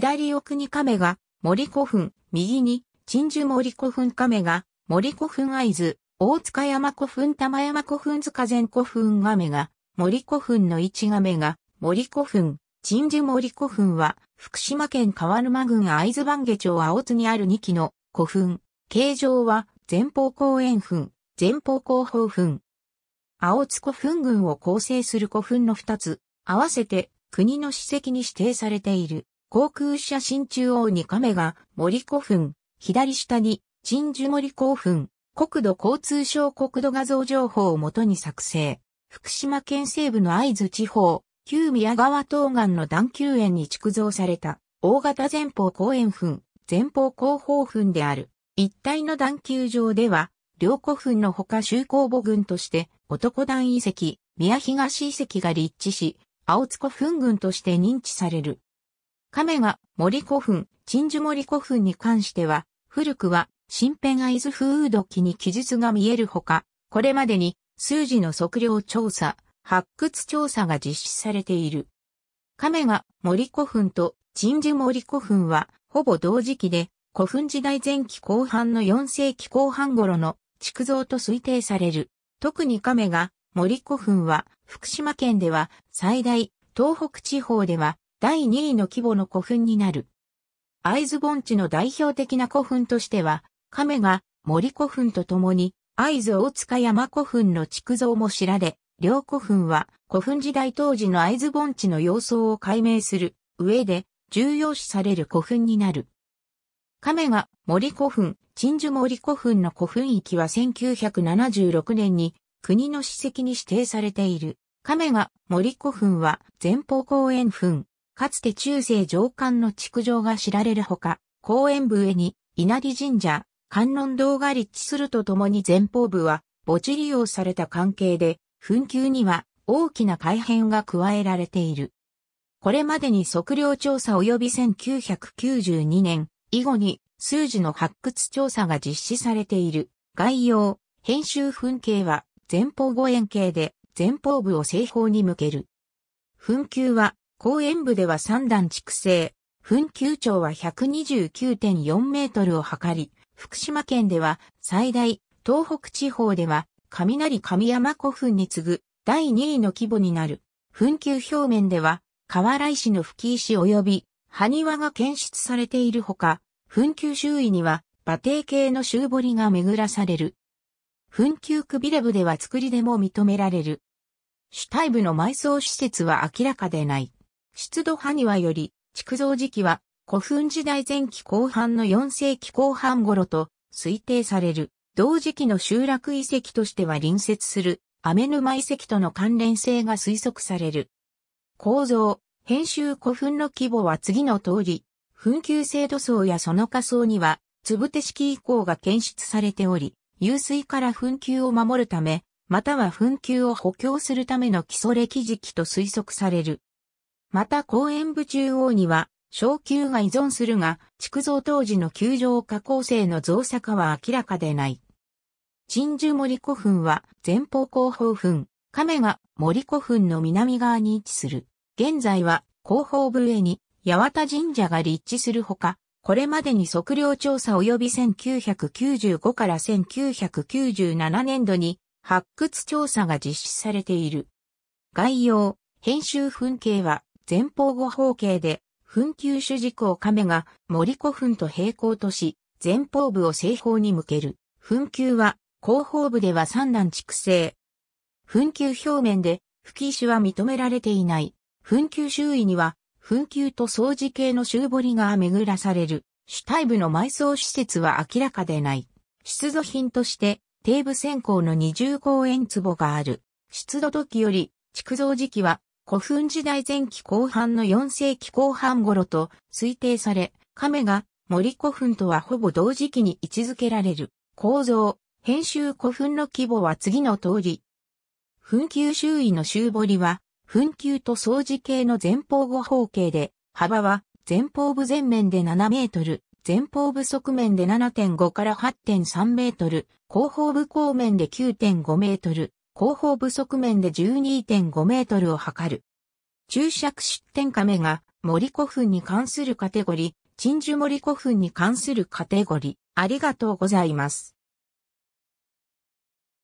左奥に亀が森古墳、右に鎮守森古墳亀が森古墳合図、大塚山古墳玉山古墳塚前古墳亀が森古墳の一亀が森古墳、鎮守森古墳は福島県川沼郡会津番下町青津にある2基の古墳。形状は前方後円墳、前方後方墳。青津古墳群を構成する古墳の2つ、合わせて国の史跡に指定されている。航空写真中央に亀が森古墳、左下に鎮守森古墳、国土交通省国土画像情報をもとに作成。福島県西部の会津地方、旧宮川東岸の段丘園に築造された大型前方後円墳、前方後方墳である。一帯の段丘上では、両古墳のほか周公母群として、男団遺跡、宮東遺跡が立地し、青津古墳群として認知される。亀が森古墳、鎮守森古墳に関しては、古くは新編合津風土記に記述が見えるほか、これまでに数字の測量調査、発掘調査が実施されている。亀が森古墳と鎮守森古墳は、ほぼ同時期で、古墳時代前期後半の4世紀後半頃の築造と推定される。特に亀が森古墳は、福島県では最大、東北地方では第2位の規模の古墳になる。藍津盆地の代表的な古墳としては、亀が森古墳と共に、藍津大塚山古墳の築造も知られ、両古墳は古墳時代当時の藍津盆地の様相を解明する上で重要視される古墳になる。亀が森古墳、鎮守森古墳の古墳域は1976年に国の史跡に指定されている。亀が森古墳は前方公園墳、かつて中世上官の築城が知られるほか、公園部へに稲荷神社、観音堂が立地するとともに前方部は墓地利用された関係で、墳丘には大きな改変が加えられている。これまでに測量調査及び1992年以後に数字の発掘調査が実施されている。概要、編集噴景は前方後円形で前方部を正方に向ける。噴球は公園部では3段築成、墳丘長は129.4メートルを測り、福島県では最大、東北地方では雷神山古墳に次ぐ第2位の規模になる。墳丘表面では河原石の吹石及び埴輪が検出されているほか、墳丘周囲には馬蹄形の周堀が巡らされる。墳丘くびれ部では作りでも認められる。主体部の埋葬施設は明らかでない。出土埴輪より、築造時期は古墳時代前期後半の4世紀後半頃と推定される。同時期の集落遺跡としては隣接する、アメヌマ遺跡との関連性が推測される。構造、編集古墳の規模は次の通り、墳丘制度層やその下層には、つぶて式遺構が検出されており、湧水から墳丘を守るため、または墳丘を補強するための基礎歴時期と推測される。また公園部中央には、小球が依存するが、築造当時の球場加工成の造作化は明らかでない。鎮守森古墳は前方後方墳、亀が森古墳の南側に位置する。現在は後方部へに八幡神社が立地するほか、これまでに測量調査及び1995から1997年度に発掘調査が実施されている。概要、編集墳形は前方後方形で、墳丘主軸を亀が森古墳と平行とし、前方部を正方に向ける。墳丘は、後方部では三段畜生。墳丘表面で、吹石は認められていない。墳丘周囲には、墳丘と掃除系の周堀が巡らされる。主体部の埋葬施設は明らかでない。出土品として、底部線香の二重公園壺がある。出土時より、築造時期は古墳時代前期後半の4世紀後半頃と推定され、亀が森古墳とはほぼ同時期に位置づけられる。構造、編集古墳の規模は次の通り。墳丘周囲の周堀は、墳丘と掃除形の前方後方形で、幅は前方部前面で7メートル、前方部側面で7.5から8.3メートル、後方部後面で9.5メートル、後方部側面で12.5メートルを測る。注釈出典亀が森古墳に関するカテゴリー、鎮守森古墳に関するカテゴリー、ありがとうございます。